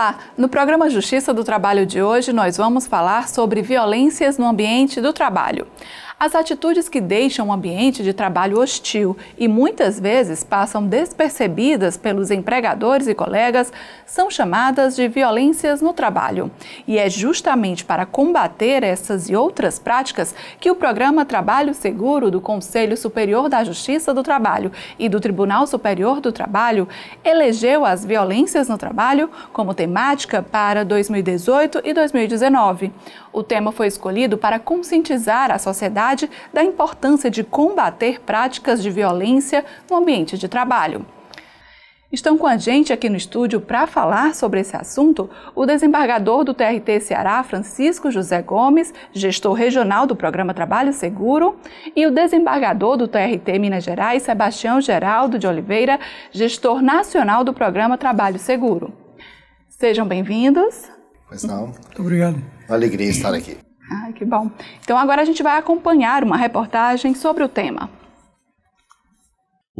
Olá! No programa Justiça do Trabalho de hoje, nós vamos falar sobre violências no ambiente do trabalho. As atitudes que deixam o ambiente de trabalho hostil e muitas vezes passam despercebidas pelos empregadores e colegas são chamadas de violências no trabalho. E é justamente para combater essas e outras práticas que o programa Trabalho Seguro do Conselho Superior da Justiça do Trabalho e do Tribunal Superior do Trabalho elegeu as violências no trabalho como temática para 2018 e 2019. O tema foi escolhido para conscientizar a sociedade da importância de combater práticas de violência no ambiente de trabalho. Estão com a gente aqui no estúdio para falar sobre esse assunto o desembargador do TRT Ceará, Francisco José Gomes, gestor regional do programa Trabalho Seguro, e o desembargador do TRT Minas Gerais, Sebastião Geraldo de Oliveira, gestor nacional do programa Trabalho Seguro. Sejam bem-vindos. Pois não. Muito obrigado. Uma alegria estar aqui. Ai, que bom. Então agora a gente vai acompanhar uma reportagem sobre o tema.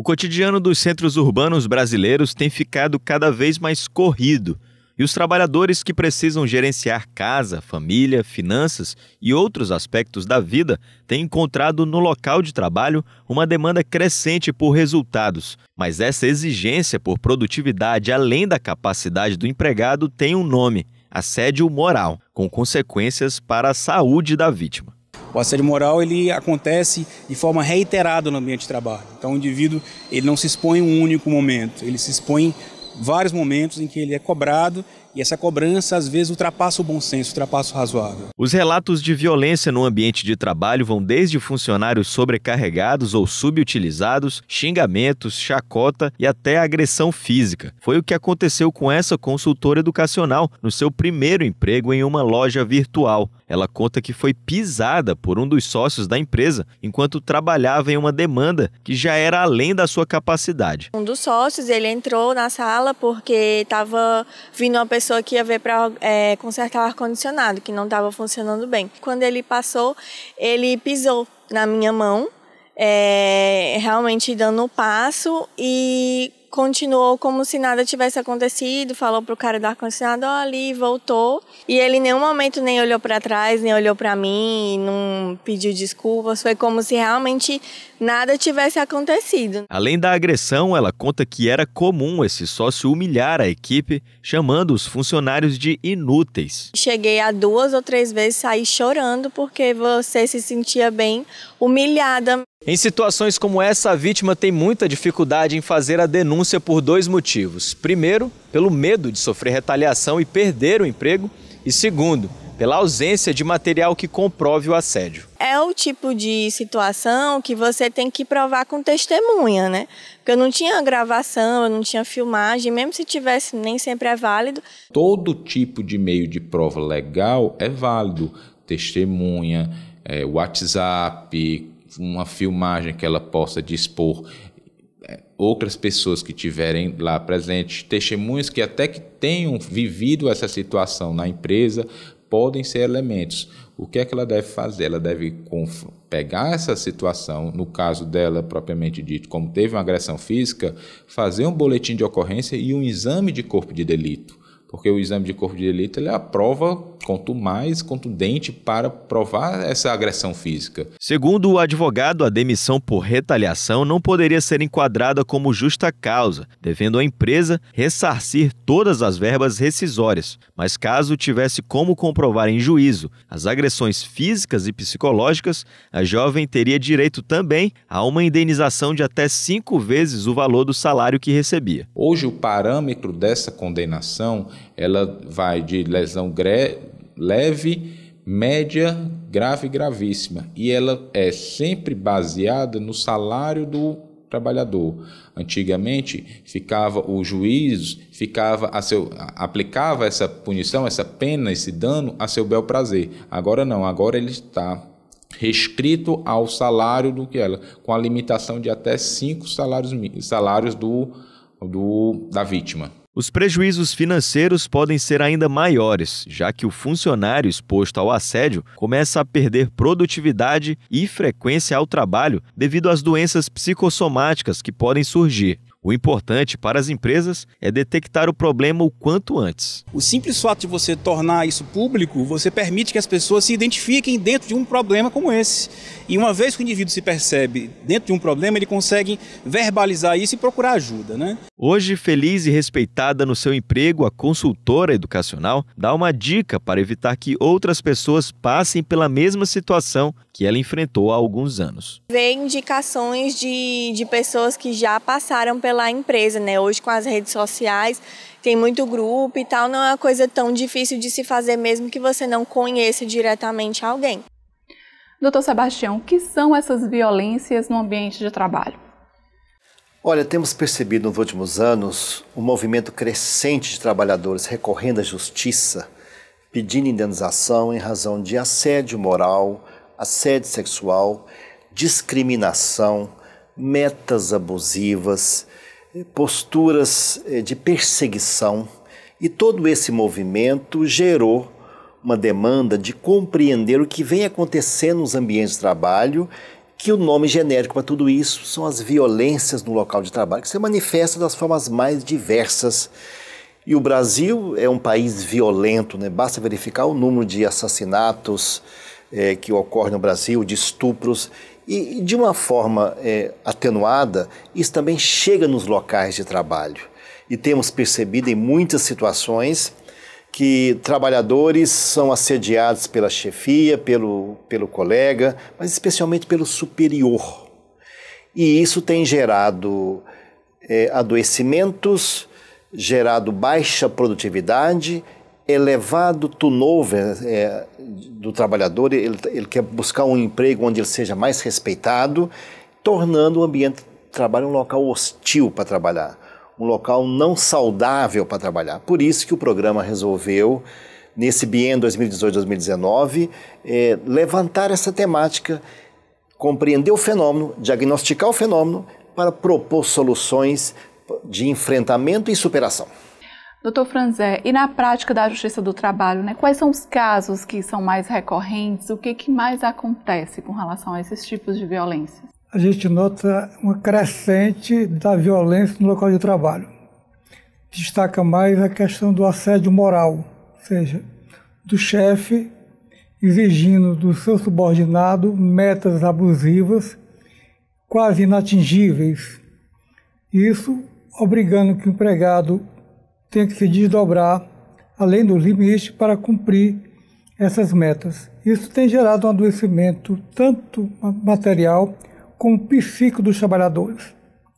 O cotidiano dos centros urbanos brasileiros tem ficado cada vez mais corrido e os trabalhadores que precisam gerenciar casa, família, finanças e outros aspectos da vida têm encontrado no local de trabalho uma demanda crescente por resultados. Mas essa exigência por produtividade além da capacidade do empregado tem um nome: assédio moral, com consequências para a saúde da vítima. O assédio moral ele acontece de forma reiterada no ambiente de trabalho. Então o indivíduo ele não se expõe em um único momento, ele se expõe em vários momentos em que ele é cobrado e essa cobrança, às vezes, ultrapassa o bom senso, ultrapassa o razoável. Os relatos de violência no ambiente de trabalho vão desde funcionários sobrecarregados ou subutilizados, xingamentos, chacota e até agressão física. Foi o que aconteceu com essa consultora educacional no seu primeiro emprego em uma loja virtual. Ela conta que foi pisada por um dos sócios da empresa enquanto trabalhava em uma demanda que já era além da sua capacidade. Um dos sócios, ele entrou na sala porque estava vindo uma pessoa pessoa que ia ver para é, consertar o ar-condicionado, que não estava funcionando bem. Quando ele passou, ele pisou na minha mão, é, realmente dando um passo e continuou como se nada tivesse acontecido, falou pro cara do ar-condicionado, ó, ali, voltou. E ele em nenhum momento nem olhou para trás, nem olhou para mim, não pediu desculpas. Foi como se realmente nada tivesse acontecido. Além da agressão, ela conta que era comum esse sócio humilhar a equipe, chamando os funcionários de inúteis. Cheguei a duas ou três vezes, sair chorando porque você se sentia bem humilhada. Em situações como essa, a vítima tem muita dificuldade em fazer a denúncia por dois motivos. Primeiro, pelo medo de sofrer retaliação e perder o emprego, e segundo, pela ausência de material que comprove o assédio. É o tipo de situação que você tem que provar com testemunha, né? Porque eu não tinha gravação, eu não tinha filmagem, mesmo se tivesse, nem sempre é válido. Todo tipo de meio de prova legal é válido: testemunha, é, WhatsApp, uma filmagem que ela possa dispor é, outras pessoas que tiverem lá presentes, testemunhas que até que tenham vivido essa situação na empresa, podem ser elementos. O que é que ela deve fazer? Ela deve pegar essa situação, no caso dela propriamente dito, como teve uma agressão física, fazer um boletim de ocorrência e um exame de corpo de delito. Porque o exame de corpo de delito ele é a prova quanto mais contundente para provar essa agressão física. Segundo o advogado, a demissão por retaliação não poderia ser enquadrada como justa causa, devendo a empresa ressarcir todas as verbas rescisórias, mas caso tivesse como comprovar em juízo as agressões físicas e psicológicas, a jovem teria direito também a uma indenização de até cinco vezes o valor do salário que recebia. Hoje, o parâmetro dessa condenação ela vai de lesão leve, média, grave e gravíssima. E ela é sempre baseada no salário do trabalhador. Antigamente ficava o juiz ficava a seu aplicava essa punição, essa pena, esse dano a seu bel prazer. Agora não, agora ele está restrito ao salário do que ela, com a limitação de até cinco salários salários do, do da vítima. Os prejuízos financeiros podem ser ainda maiores, já que o funcionário exposto ao assédio começa a perder produtividade e frequência ao trabalho devido às doenças psicossomáticas que podem surgir. O importante para as empresas é detectar o problema o quanto antes. O simples fato de você tornar isso público, você permite que as pessoas se identifiquem dentro de um problema como esse. E uma vez que o indivíduo se percebe dentro de um problema, ele consegue verbalizar isso e procurar ajuda. Né? Hoje, feliz e respeitada no seu emprego, a consultora educacional dá uma dica para evitar que outras pessoas passem pela mesma situação que ela enfrentou há alguns anos. Vem indicações de, de pessoas que já passaram pela pela empresa, né? Hoje com as redes sociais tem muito grupo e tal, não é uma coisa tão difícil de se fazer mesmo que você não conheça diretamente alguém. Doutor Sebastião, o que são essas violências no ambiente de trabalho? Olha, temos percebido nos últimos anos um movimento crescente de trabalhadores recorrendo à justiça, pedindo indenização em razão de assédio moral, assédio sexual, discriminação, metas abusivas, posturas eh, de perseguição, e todo esse movimento gerou uma demanda de compreender o que vem acontecendo nos ambientes de trabalho, que o nome genérico para tudo isso são as violências no local de trabalho, que se manifesta das formas mais diversas. E o Brasil é um país violento, né? basta verificar o número de assassinatos é, que ocorre no Brasil, de estupros. E, de uma forma é, atenuada, isso também chega nos locais de trabalho. E temos percebido em muitas situações que trabalhadores são assediados pela chefia, pelo, pelo colega, mas especialmente pelo superior. E isso tem gerado é, adoecimentos, gerado baixa produtividade elevado turnover é, do trabalhador, ele, ele quer buscar um emprego onde ele seja mais respeitado, tornando o ambiente de trabalho um local hostil para trabalhar, um local não saudável para trabalhar. Por isso que o programa resolveu, nesse biênio 2018-2019, é, levantar essa temática, compreender o fenômeno, diagnosticar o fenômeno, para propor soluções de enfrentamento e superação. Doutor Franzé, e na prática da Justiça do Trabalho, né, quais são os casos que são mais recorrentes? O que, que mais acontece com relação a esses tipos de violência? A gente nota uma crescente da violência no local de trabalho. Destaca mais a questão do assédio moral, ou seja, do chefe exigindo do seu subordinado metas abusivas, quase inatingíveis. Isso obrigando que o empregado tenha que se desdobrar além dos limites para cumprir essas metas. Isso tem gerado um adoecimento tanto material como psíquico dos trabalhadores.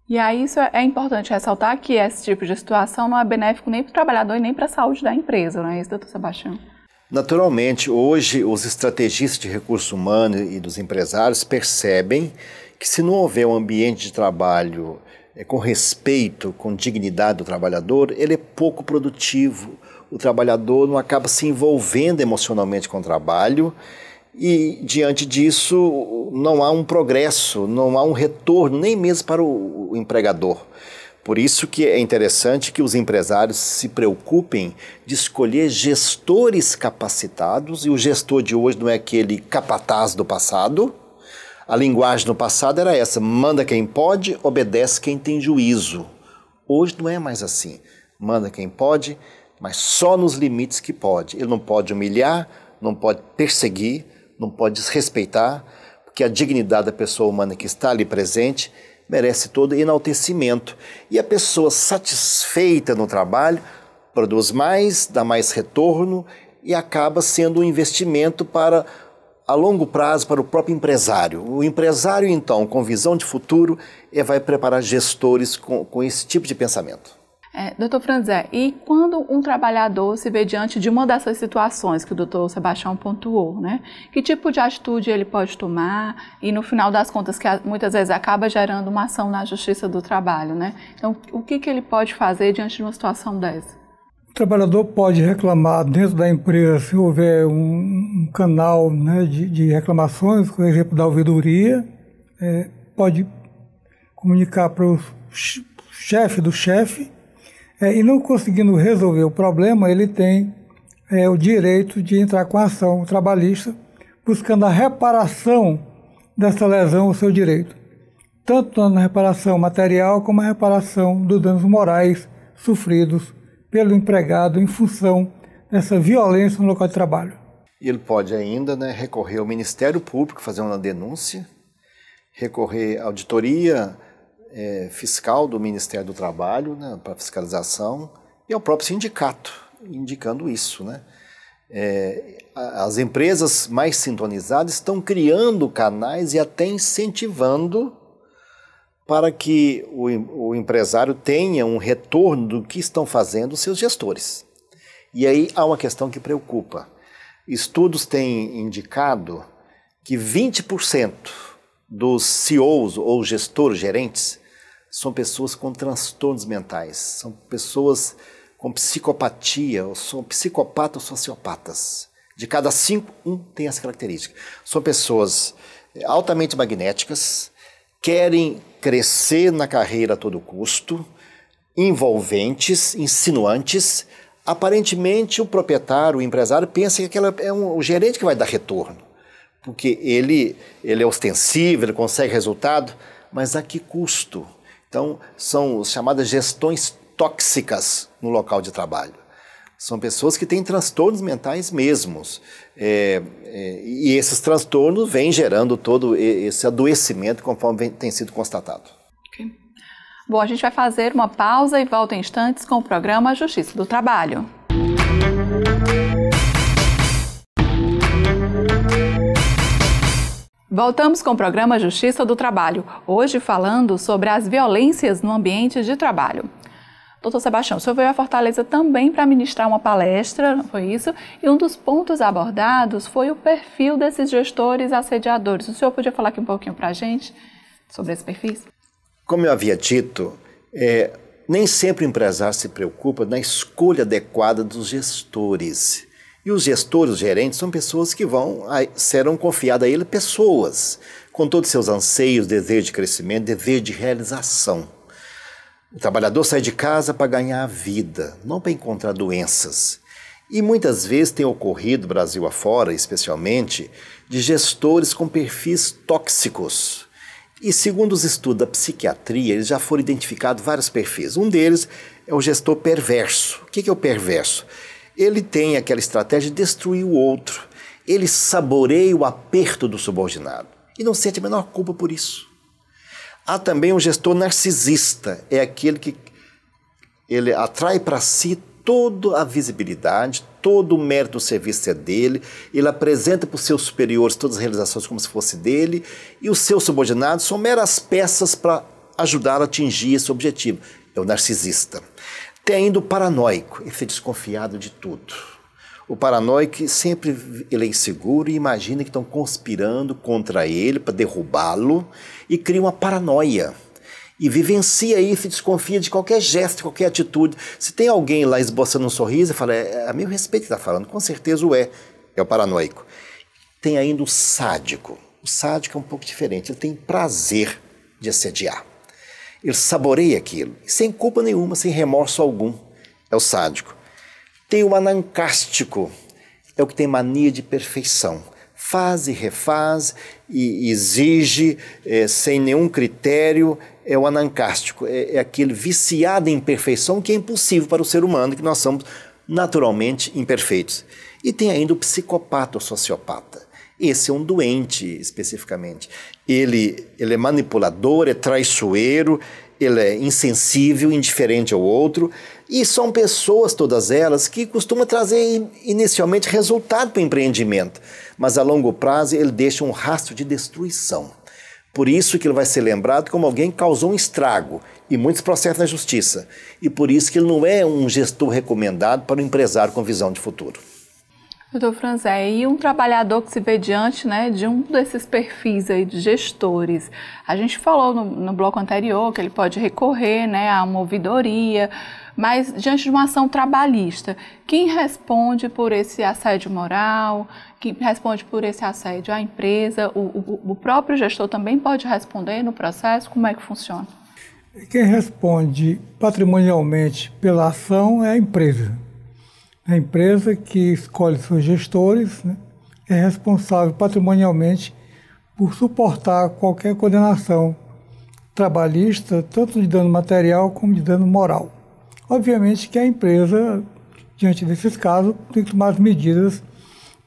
E aí isso é, é importante ressaltar que esse tipo de situação não é benéfico nem para o trabalhador e nem para a saúde da empresa, não é isso, doutor Sebastião? Naturalmente, hoje os estrategistas de recursos humanos e dos empresários percebem que se não houver um ambiente de trabalho é, com respeito, com dignidade do trabalhador, ele é pouco produtivo. O trabalhador não acaba se envolvendo emocionalmente com o trabalho e, diante disso, não há um progresso, não há um retorno, nem mesmo para o empregador. Por isso que é interessante que os empresários se preocupem de escolher gestores capacitados, e o gestor de hoje não é aquele capataz do passado, a linguagem no passado era essa: manda quem pode, obedece quem tem juízo. Hoje não é mais assim. Manda quem pode, mas só nos limites que pode. Ele não pode humilhar, não pode perseguir, não pode desrespeitar, porque a dignidade da pessoa humana que está ali presente merece todo enaltecimento. E a pessoa satisfeita no trabalho produz mais, dá mais retorno e acaba sendo um investimento para a longo prazo para o próprio empresário. O empresário, então, com visão de futuro, é, vai preparar gestores com, com esse tipo de pensamento. É, doutor Franzé, e quando um trabalhador se vê diante de uma dessas situações que o doutor Sebastião pontuou, né? Que tipo de atitude ele pode tomar e, no final das contas, que muitas vezes acaba gerando uma ação na Justiça do Trabalho, né? Então, o que, que ele pode fazer diante de uma situação dessa? O trabalhador pode reclamar dentro da empresa se houver um, um canal né, de, de, reclamações, por exemplo, da ouvidoria, é, pode comunicar para o chefe do chefe, é, e não conseguindo resolver o problema, ele tem é, o direito de entrar com a ação trabalhista, buscando a reparação dessa lesão ao seu direito, tanto na reparação material como a reparação dos danos morais sofridos pelo empregado em função dessa violência no local de trabalho. ele pode ainda né, recorrer ao Ministério Público, fazer uma denúncia, recorrer à auditoria é, fiscal do Ministério do Trabalho né, para fiscalização e ao próprio sindicato, indicando isso. Né? É, as empresas mais sintonizadas estão criando canais e até incentivando para que o, o empresário tenha um retorno do que estão fazendo os seus gestores. E aí há uma questão que preocupa. Estudos têm indicado que 20% dos CEOs ou gestores, gerentes, são pessoas com transtornos mentais, são pessoas com psicopatia, ou são psicopatas ou sociopatas. De cada cinco, um tem essa característica. São pessoas eh, altamente magnéticas, querem crescer na carreira a todo custo, envolventes, insinuantes. Aparentemente, o proprietário, o empresário, pensa que aquela é um, o gerente que vai dar retorno, porque ele, ele é ostensivo, ele consegue resultado, mas a que custo? Então, são chamadas gestões tóxicas no local de trabalho. São pessoas que têm transtornos mentais mesmos. É, é, e esses transtornos vêm gerando todo esse adoecimento conforme vem, tem sido constatado. Okay. Bom, a gente vai fazer uma pausa e volta em instantes com o programa Justiça do Trabalho. Voltamos com o programa Justiça do Trabalho, hoje falando sobre as violências no ambiente de trabalho doutor Sebastião, o senhor veio a Fortaleza também para ministrar uma palestra, não foi isso? E um dos pontos abordados foi o perfil desses gestores assediadores. O senhor podia falar aqui um pouquinho para a gente sobre esse perfil? Como eu havia dito, é, nem sempre o empresário se preocupa na escolha adequada dos gestores. E os gestores, os gerentes, são pessoas que vão serão confiadas a ele pessoas, com todos os seus anseios, desejos de crescimento, desejo de realização. O trabalhador sai de casa para ganhar a vida, não para encontrar doenças. E muitas vezes tem ocorrido, Brasil afora especialmente, de gestores com perfis tóxicos. E segundo os estudos da psiquiatria, eles já foram identificados vários perfis. Um deles é o gestor perverso. O que é o perverso? Ele tem aquela estratégia de destruir o outro. Ele saboreia o aperto do subordinado e não sente a menor culpa por isso. Há também um gestor narcisista, é aquele que ele atrai para si toda a visibilidade, todo o mérito do serviço é dele, ele apresenta para os seus superiores todas as realizações como se fosse dele, e os seus subordinados são meras peças para ajudar a atingir esse objetivo. É o narcisista. Tem ainda o paranoico, ele é desconfiado de tudo. O paranoico sempre ele é inseguro e imagina que estão conspirando contra ele para derrubá-lo e cria uma paranoia. E vivencia isso e desconfia de qualquer gesto, qualquer atitude. Se tem alguém lá esboçando um sorriso, fala, é, é a meu respeito que está falando, com certeza o é, é o paranoico. Tem ainda o sádico. O sádico é um pouco diferente, ele tem prazer de assediar. Ele saboreia aquilo, sem culpa nenhuma, sem remorso algum. É o sádico. Tem o anancástico, é o que tem mania de perfeição faz e refaz e exige é, sem nenhum critério é o anancástico, é, é aquele viciado em perfeição que é impossível para o ser humano, que nós somos naturalmente imperfeitos. E tem ainda o psicopata ou sociopata. Esse é um doente, especificamente. Ele, ele é manipulador, é traiçoeiro, ele é insensível, indiferente ao outro. E são pessoas, todas elas, que costumam trazer inicialmente resultado para o empreendimento mas a longo prazo ele deixa um rastro de destruição. Por isso que ele vai ser lembrado como alguém que causou um estrago e muitos processos na justiça. E por isso que ele não é um gestor recomendado para um empresário com visão de futuro. Doutor Franzé, e um trabalhador que se vê diante né, de um desses perfis aí de gestores. A gente falou no, no bloco anterior que ele pode recorrer né, a uma ouvidoria, mas diante de uma ação trabalhista, quem responde por esse assédio moral, quem responde por esse assédio à empresa, o, o, o próprio gestor também pode responder no processo? Como é que funciona? Quem responde patrimonialmente pela ação é a empresa a empresa que escolhe seus gestores né, é responsável patrimonialmente por suportar qualquer condenação trabalhista, tanto de dano material como de dano moral. Obviamente que a empresa, diante desses casos, tem que tomar as medidas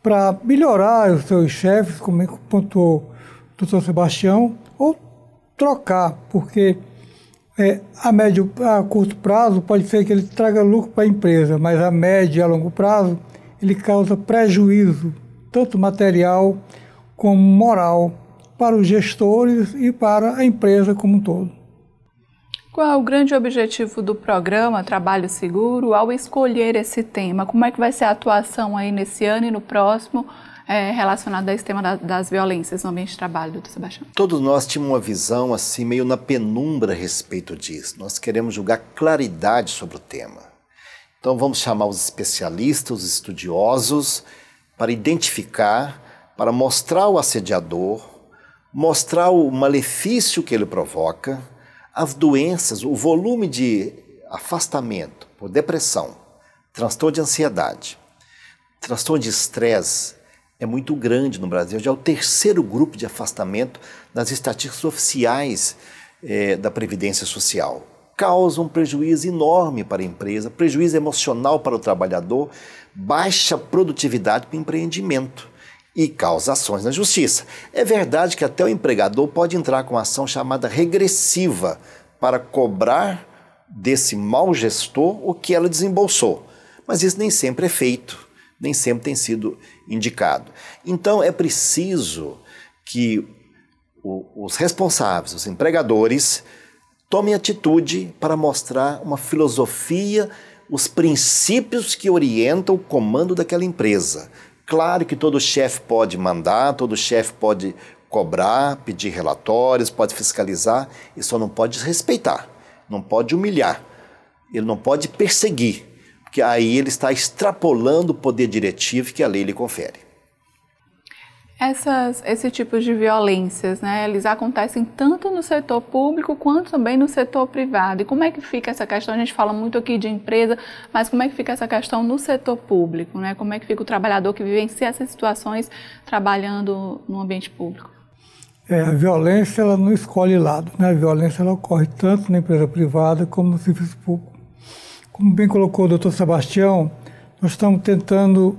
para melhorar os seus chefes, como é pontuou o doutor Sebastião, ou trocar, porque é, a médio, a curto prazo pode ser que ele traga lucro para a empresa, mas a médio e a longo prazo ele causa prejuízo, tanto material como moral, para os gestores e para a empresa como um todo. Qual é o grande objetivo do programa Trabalho Seguro ao escolher esse tema? Como é que vai ser a atuação aí nesse ano e no próximo é, relacionado a esse tema da, das violências no ambiente de trabalho, doutor Sebastião? Todos nós tínhamos uma visão assim meio na penumbra a respeito disso. Nós queremos julgar claridade sobre o tema. Então vamos chamar os especialistas, os estudiosos, para identificar, para mostrar o assediador, mostrar o malefício que ele provoca, as doenças, o volume de afastamento por depressão, transtorno de ansiedade, transtorno de estresse, é muito grande no Brasil. Já é o terceiro grupo de afastamento nas estatísticas oficiais é, da Previdência Social. Causa um prejuízo enorme para a empresa, prejuízo emocional para o trabalhador, baixa produtividade para o empreendimento e causa ações na justiça. É verdade que até o empregador pode entrar com ação chamada regressiva para cobrar desse mau gestor o que ela desembolsou, mas isso nem sempre é feito nem sempre tem sido indicado. Então é preciso que o, os responsáveis, os empregadores, tomem atitude para mostrar uma filosofia, os princípios que orientam o comando daquela empresa. Claro que todo chefe pode mandar, todo chefe pode cobrar, pedir relatórios, pode fiscalizar, e só não pode respeitar, não pode humilhar, ele não pode perseguir porque aí ele está extrapolando o poder diretivo que a lei lhe confere. Essas, esse tipo de violências, né, eles acontecem tanto no setor público quanto também no setor privado. E como é que fica essa questão? A gente fala muito aqui de empresa, mas como é que fica essa questão no setor público? Né? Como é que fica o trabalhador que vivencia essas situações trabalhando no ambiente público? É, a violência ela não escolhe lado, né? a violência ela ocorre tanto na empresa privada como no serviço público. Como bem colocou o doutor Sebastião, nós estamos tentando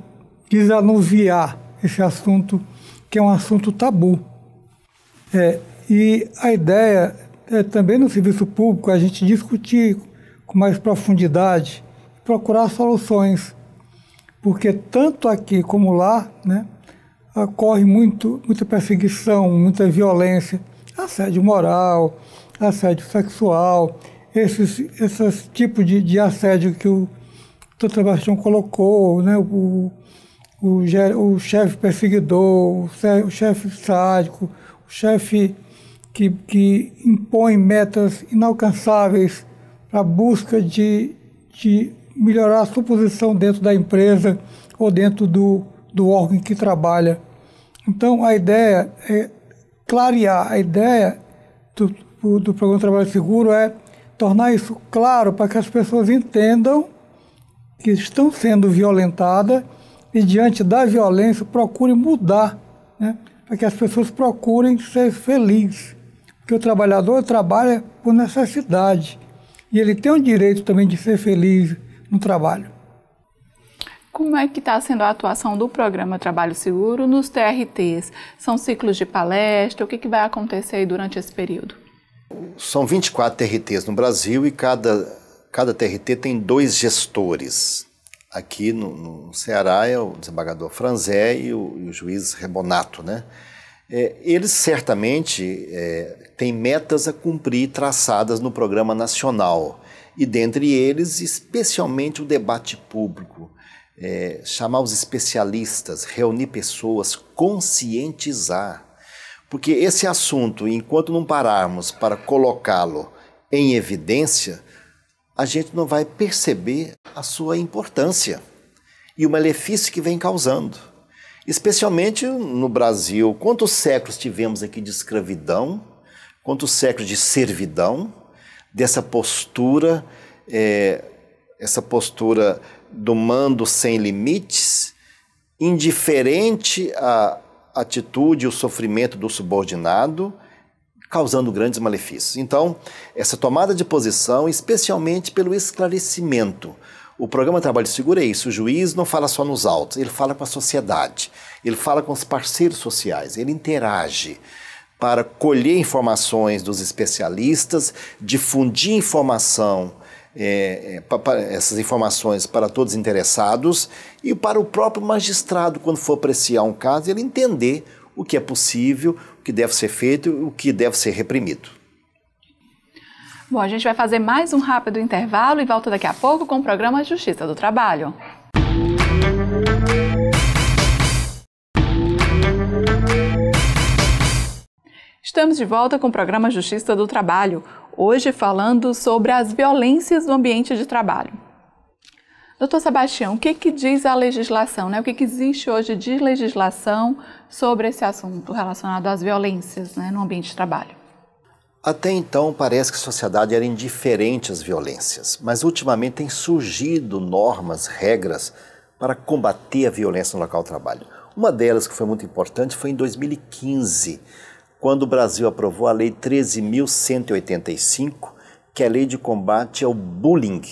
desanuviar esse assunto, que é um assunto tabu. É, e a ideia é também no serviço público a gente discutir com mais profundidade, procurar soluções, porque tanto aqui como lá, né, ocorre muito, muita perseguição, muita violência, assédio moral, assédio sexual, esses, esses tipos de, de assédio que o doutor Sebastião colocou, né? o, o, o chefe perseguidor, o chefe sádico, o chefe que, que impõe metas inalcançáveis para a busca de, de melhorar a sua posição dentro da empresa ou dentro do, do órgão em que trabalha. Então, a ideia é clarear, a ideia do, do programa de trabalho seguro é tornar isso claro para que as pessoas entendam que estão sendo violentadas e, diante da violência, procurem mudar, né? para que as pessoas procurem ser felizes. Porque o trabalhador trabalha por necessidade e ele tem o direito também de ser feliz no trabalho. Como é que está sendo a atuação do programa Trabalho Seguro nos TRTs? São ciclos de palestra? O que, que vai acontecer durante esse período? são 24 TRTs no Brasil e cada, cada TRT tem dois gestores. Aqui no, no Ceará é o desembargador Franzé e o, e o juiz Rebonato, né? É, eles certamente é, têm metas a cumprir traçadas no programa nacional, e dentre eles, especialmente o debate público. É, chamar os especialistas, reunir pessoas, conscientizar porque esse assunto, enquanto não pararmos para colocá-lo em evidência, a gente não vai perceber a sua importância e o malefício que vem causando. Especialmente no Brasil, quantos séculos tivemos aqui de escravidão, quantos séculos de servidão, dessa postura, é, essa postura do mando sem limites, indiferente a, atitude, o sofrimento do subordinado, causando grandes malefícios. Então, essa tomada de posição, especialmente pelo esclarecimento. O programa Trabalho Seguro é isso. O juiz não fala só nos autos, ele fala com a sociedade, ele fala com os parceiros sociais, ele interage para colher informações dos especialistas, difundir informação é, é, essas informações para todos interessados e para o próprio magistrado, quando for apreciar um caso, ele entender o que é possível, o que deve ser feito, e o que deve ser reprimido. Bom, a gente vai fazer mais um rápido intervalo e volta daqui a pouco com o programa Justiça do Trabalho. Estamos de volta com o programa Justiça do Trabalho hoje falando sobre as violências no ambiente de trabalho. Doutor Sebastião, o que, que diz a legislação, né? o que, que existe hoje de legislação sobre esse assunto relacionado às violências né, no ambiente de trabalho? Até então parece que a sociedade era indiferente às violências, mas ultimamente têm surgido normas, regras para combater a violência no local de trabalho. Uma delas que foi muito importante foi em 2015, quando o Brasil aprovou a Lei 13.185, que é a lei de combate ao bullying.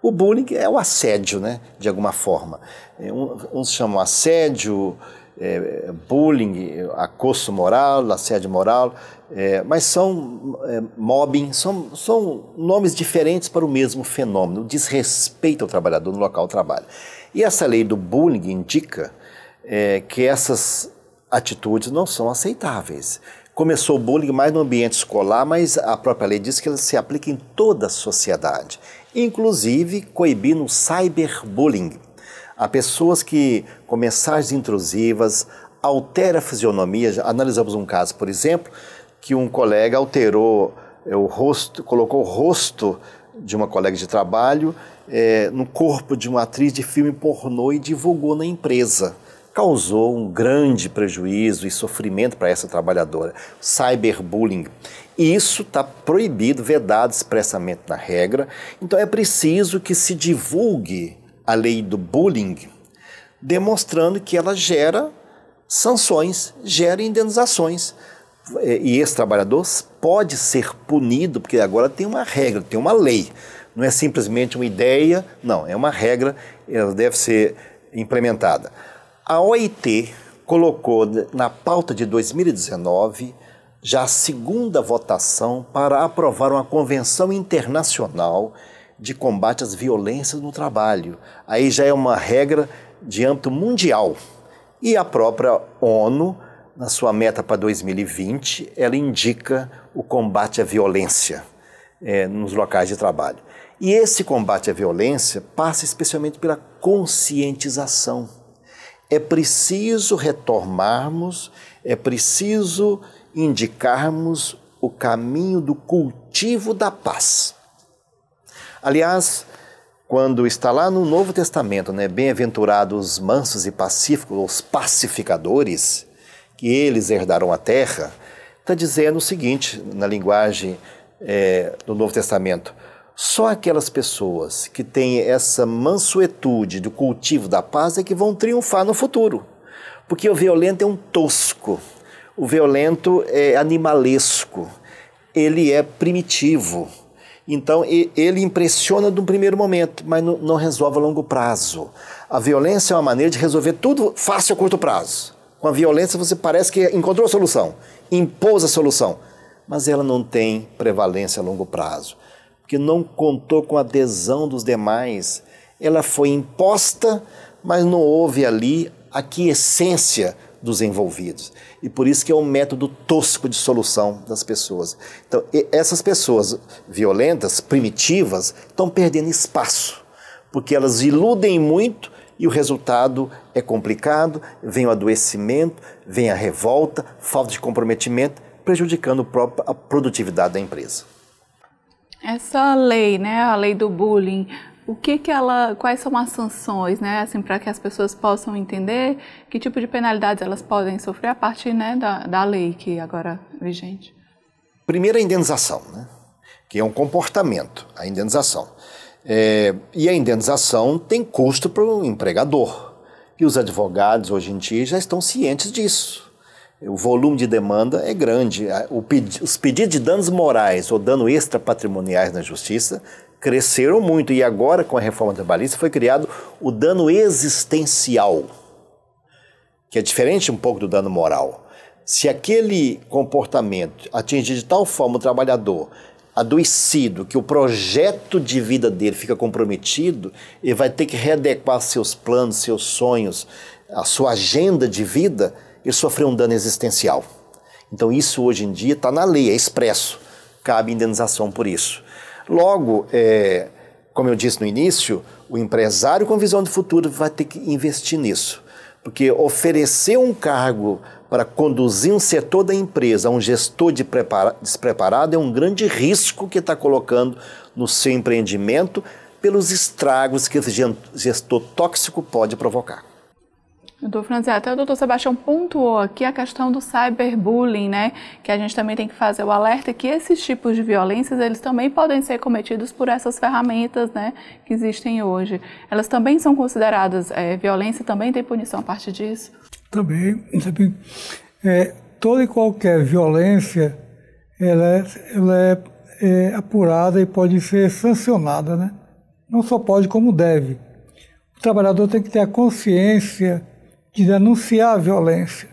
O bullying é o assédio, né? De alguma forma. É, uns chamam assédio, é, bullying, acosso moral, assédio moral, é, mas são é, mobbing, são, são nomes diferentes para o mesmo fenômeno, desrespeito ao trabalhador no local de trabalho. E essa lei do bullying indica é, que essas atitudes não são aceitáveis começou o bullying mais no ambiente escolar, mas a própria lei diz que ela se aplica em toda a sociedade, inclusive coibindo o cyberbullying. Há pessoas que, com mensagens intrusivas, altera a fisionomia. Analisamos um caso, por exemplo, que um colega alterou é, o rosto, colocou o rosto de uma colega de trabalho é, no corpo de uma atriz de filme pornô e divulgou na empresa causou um grande prejuízo e sofrimento para essa trabalhadora. Cyberbullying. Isso está proibido, vedado expressamente na regra. Então é preciso que se divulgue a lei do bullying, demonstrando que ela gera sanções, gera indenizações. É, e esse trabalhador pode ser punido, porque agora tem uma regra, tem uma lei. Não é simplesmente uma ideia, não, é uma regra, ela deve ser implementada. A OIT colocou na pauta de 2019 já a segunda votação para aprovar uma convenção internacional de combate às violências no trabalho. Aí já é uma regra de âmbito mundial. E a própria ONU, na sua meta para 2020, ela indica o combate à violência é, nos locais de trabalho. E esse combate à violência passa especialmente pela conscientização é preciso retomarmos, é preciso indicarmos o caminho do cultivo da paz. Aliás, quando está lá no Novo Testamento, né, bem-aventurados os mansos e pacíficos, os pacificadores, que eles herdaram a terra, está dizendo o seguinte na linguagem é, do Novo Testamento: só aquelas pessoas que têm essa mansuetude do cultivo da paz é que vão triunfar no futuro. Porque o violento é um tosco, o violento é animalesco, ele é primitivo. Então ele impressiona num primeiro momento, mas não resolve a longo prazo. A violência é uma maneira de resolver tudo fácil a curto prazo. Com a violência você parece que encontrou a solução, impôs a solução, mas ela não tem prevalência a longo prazo que não contou com a adesão dos demais. Ela foi imposta, mas não houve ali a quiescência dos envolvidos. E por isso que é um método tosco de solução das pessoas. Então, essas pessoas violentas, primitivas, estão perdendo espaço, porque elas iludem muito e o resultado é complicado, vem o adoecimento, vem a revolta, falta de comprometimento, prejudicando a produtividade da empresa. Essa lei, né, a lei do bullying, o que que ela, quais são as sanções, né, assim, para que as pessoas possam entender que tipo de penalidades elas podem sofrer a partir, né, da, da lei que agora é vigente? Primeiro a indenização, né, que é um comportamento, a indenização. É, e a indenização tem custo para o empregador. E os advogados hoje em dia já estão cientes disso o volume de demanda é grande. Pedi, os pedidos de danos morais ou dano extrapatrimoniais na justiça cresceram muito e agora com a reforma trabalhista foi criado o dano existencial, que é diferente um pouco do dano moral. Se aquele comportamento atingir de tal forma o trabalhador adoecido, que o projeto de vida dele fica comprometido, ele vai ter que readequar seus planos, seus sonhos, a sua agenda de vida ele sofreu um dano existencial. Então, isso hoje em dia está na lei, é expresso. Cabe indenização por isso. Logo, é, como eu disse no início, o empresário com visão de futuro vai ter que investir nisso. Porque oferecer um cargo para conduzir um setor da empresa a um gestor de despreparado é um grande risco que está colocando no seu empreendimento pelos estragos que esse gestor tóxico pode provocar. Doutor Franzia, assim, ah, até o doutor Sebastião pontuou aqui a questão do cyberbullying, né? Que a gente também tem que fazer o alerta que esses tipos de violências, eles também podem ser cometidos por essas ferramentas, né? Que existem hoje. Elas também são consideradas é, violência, também tem punição a partir disso? Também, sabe? É, toda e qualquer violência, ela, é, ela é, é apurada e pode ser sancionada, né? Não só pode, como deve. O trabalhador tem que ter a consciência de denunciar a violência,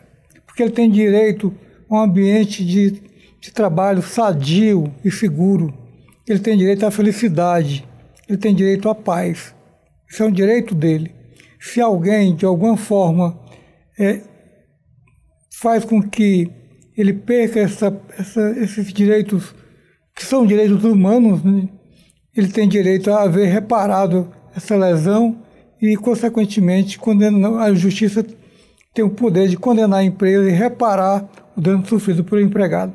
porque ele tem direito a um ambiente de, de trabalho sadio e seguro, ele tem direito à felicidade, ele tem direito à paz. Isso é um direito dele. Se alguém, de alguma forma, é, faz com que ele perca essa, essa, esses direitos, que são direitos humanos, né? ele tem direito a haver reparado essa lesão e, consequentemente, condena, a justiça tem o poder de condenar a empresa e reparar o dano sofrido pelo empregado.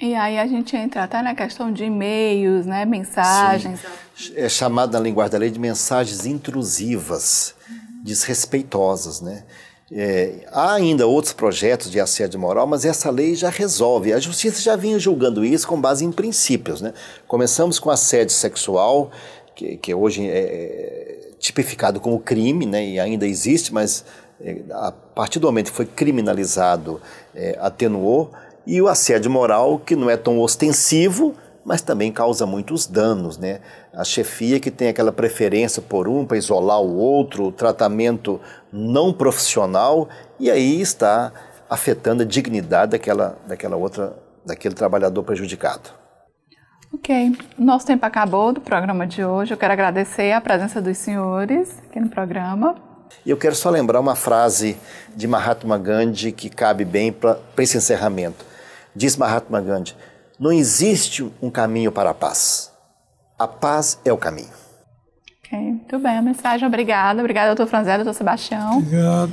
E aí a gente entra até na questão de e-mails, né, mensagens. Sim. É chamado na linguagem da lei de mensagens intrusivas, desrespeitosas, né? É, há ainda outros projetos de assédio moral, mas essa lei já resolve. A justiça já vinha julgando isso com base em princípios. Né? Começamos com assédio sexual, que, que hoje é, é tipificado como crime, né, e ainda existe, mas eh, a partir do momento que foi criminalizado, é, atenuou, e o assédio moral, que não é tão ostensivo, mas também causa muitos danos. Né? A chefia que tem aquela preferência por um para isolar o outro, o tratamento não profissional, e aí está afetando a dignidade daquela, daquela outra, daquele trabalhador prejudicado. Ok, nosso tempo acabou do programa de hoje. Eu quero agradecer a presença dos senhores aqui no programa. E eu quero só lembrar uma frase de Mahatma Gandhi que cabe bem para esse encerramento. Diz Mahatma Gandhi: Não existe um caminho para a paz. A paz é o caminho. Ok, muito bem. A mensagem, obrigada. Obrigada, doutor Franzé, doutor Sebastião. Obrigado.